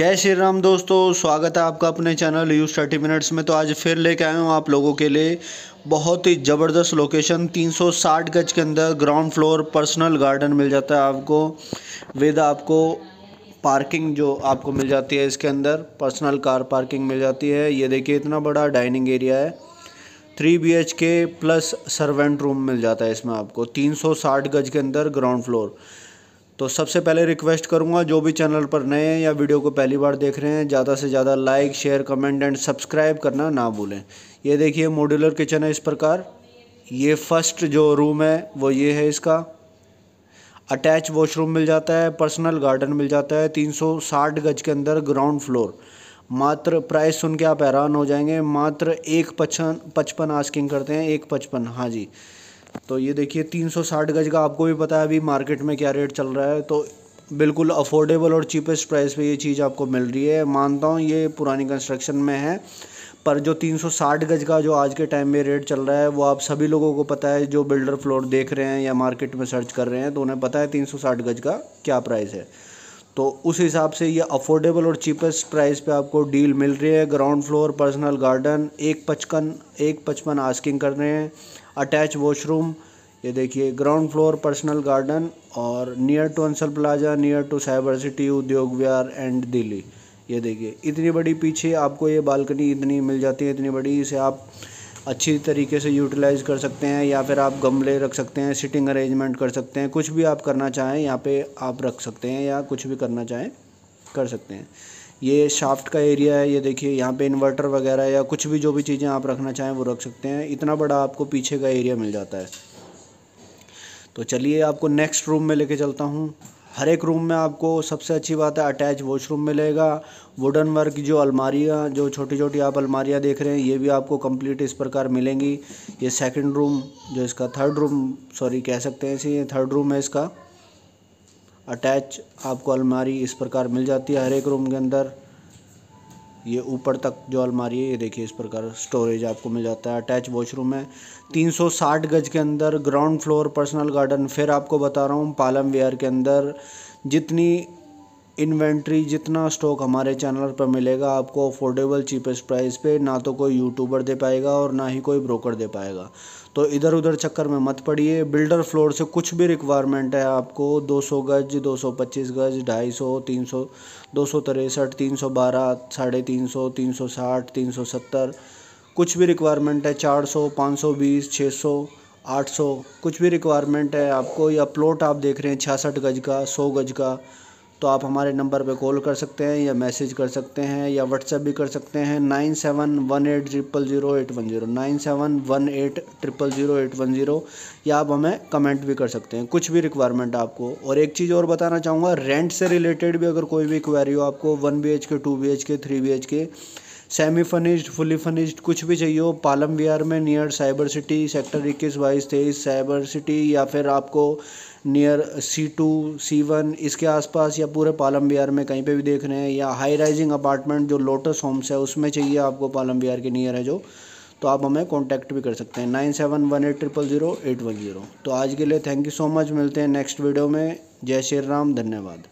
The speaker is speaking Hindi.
जय श्री राम दोस्तों स्वागत है आपका अपने चैनल यूज़ थर्टी मिनट्स में तो आज फिर लेके आया हूँ आप लोगों के लिए बहुत ही ज़बरदस्त लोकेशन 360 गज के अंदर ग्राउंड फ्लोर पर्सनल गार्डन मिल जाता है आपको विद आपको पार्किंग जो आपको मिल जाती है इसके अंदर पर्सनल कार पार्किंग मिल जाती है ये देखिए इतना बड़ा डाइनिंग एरिया है three B H K plus servant room मिल जाता है इसमें आपको तीन गज के अंदर ग्राउंड फ्लोर तो सबसे पहले रिक्वेस्ट करूँगा जो भी चैनल पर नए हैं या वीडियो को पहली बार देख रहे हैं ज़्यादा से ज़्यादा like share comment and subscribe करना ना भूलें ये देखिए मॉड्यूलर किचन है इस प्रकार ये फर्स्ट जो रूम है वो ये है इसका अटैच वॉशरूम मिल जाता है पर्सनल गार्डन मिल जाता है 360 गज के अंदर ग्राउंड फ्लोर मात्र प्राइस सुन के आप हैरान हो जाएंगे मात्र एक पचपन पचपन आस्किंग करते हैं एक पचपन हाँ जी तो ये देखिए 360 गज का आपको भी पता है अभी मार्केट में क्या रेट चल रहा है तो बिल्कुल अफोर्डेबल और चीपेस्ट प्राइस पे ये चीज़ आपको मिल रही है मानता हूँ ये पुरानी कंस्ट्रक्शन में है पर जो 360 गज का जो आज के टाइम में रेट चल रहा है वो आप सभी लोगों को पता है जो बिल्डर फ्लोर देख रहे हैं या मार्केट में सर्च कर रहे हैं तो उन्हें पता है 360 गज का क्या प्राइस है तो उस हिसाब से ये अफोर्डेबल और चीपेस्ट प्राइस पे आपको डील मिल रही है ग्राउंड फ्लोर पर्सनल गार्डन एक पचपन एक पचपन आस्किंग कर रहे हैं अटैच वॉशरूम ये देखिए ग्राउंड फ्लोर पर्सनल गार्डन और near to Ansal plaza near to cyber city Udyog Vihar and Delhi ये देखिए इतनी बड़ी पीछे आपको ये बालकनी इतनी मिल जाती है इतनी बड़ी इसे आप अच्छी तरीके से यूटिलाइज़ कर सकते हैं या फिर आप गमले रख सकते हैं सिटिंग अरेंजमेंट कर सकते हैं कुछ भी आप करना चाहें यहाँ पे आप रख सकते हैं या कुछ भी करना चाहें कर सकते हैं ये शाफ्ट का एरिया है ये देखिए यहाँ पे इन्वर्टर वगैरह या कुछ भी जो भी चीज़ें आप रखना चाहें वो रख सकते हैं इतना बड़ा आपको पीछे का एरिया मिल जाता है तो चलिए आपको नेक्स्ट रूम में लेके चलता हूँ हर एक रूम में आपको सबसे अच्छी बात है अटैच वॉशरूम मिलेगा वुडन वर्क जो अलमारियाँ जो छोटी छोटी आप अलमारियाँ देख रहे हैं ये भी आपको कंप्लीट इस प्रकार मिलेंगी ये सेकंड रूम जो इसका थर्ड रूम सॉरी कह सकते हैं इसे ये थर्ड रूम है इसका अटैच आपको अलमारी इस प्रकार मिल जाती है हर एक रूम के अंदर ये ऊपर तक जो अलमारी है ये देखिए इस प्रकार स्टोरेज आपको मिल जाता है अटैच वॉशरूम है 360 गज के अंदर ग्राउंड फ्लोर पर्सनल गार्डन फिर आपको बता रहा हूँ पालम विहार के अंदर जितनी इन्वेंट्री जितना स्टॉक हमारे चैनल पर मिलेगा आपको अफोर्डेबल चीपेस्ट प्राइस पे ना तो कोई यूट्यूबर दे पाएगा और ना ही कोई ब्रोकर दे पाएगा तो इधर उधर चक्कर में मत पड़िए बिल्डर फ्लोर से कुछ भी रिक्वायरमेंट है आपको 200 गज 225 गज 250 300 दो सौ तिरसठ तीन सौ बारह साढ़े तीन सौ तीन सौ साठ तीन सौ सत्तर कुछ भी रिक्वायरमेंट है चार सौ पाँच सौ बीस छः सौ आठ सौ कुछ भी रिक्वायरमेंट है आपको या प्लॉट आप देख रहे हैं छियासठ गज का सौ गज का तो आप हमारे नंबर पे कॉल कर सकते हैं या मैसेज कर सकते हैं या व्हाट्सएप भी कर सकते हैं nine seven one eight triple zero eight one zero nine seven one eight triple zero eight one zero या आप हमें कमेंट भी कर सकते हैं कुछ भी रिक्वायरमेंट आपको और एक चीज़ और बताना चाहूँगा रेंट से रिलेटेड भी अगर कोई भी क्वेरी हो आपको one B H K two B H K three B H K semi furnished fully furnished कुछ भी चाहिए हो पालम विहार में नियर साइबर सिटी सेक्टर इक्कीस बाईस तेईस साइबर सिटी या फिर आपको near C two C one इसके आसपास या पूरे पालम बिहार में कहीं पे भी देख रहे हैं या हाई राइजिंग अपार्टमेंट जो लोटस होम्स है उसमें चाहिए आपको पालम बिहार के नियर है जो तो आप हमें कॉन्टैक्ट भी कर सकते हैं nine seven one eight triple zero eight one zero तो आज के लिए थैंक यू सो मच मिलते हैं नेक्स्ट वीडियो में जय श्री राम धन्यवाद